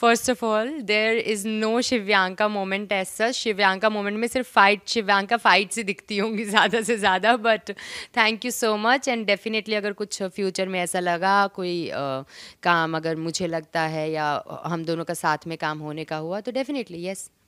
First of all there is no Shivyanka moment such Shivyanka moment में सिर्फ fight शिव्यांका fight से दिखती होंगी ज़्यादा से ज़्यादा but thank you so much and definitely अगर कुछ फ्यूचर में ऐसा लगा कोई uh, काम अगर मुझे लगता है या हम दोनों का साथ में काम होने का हुआ तो डेफिनेटली येस yes.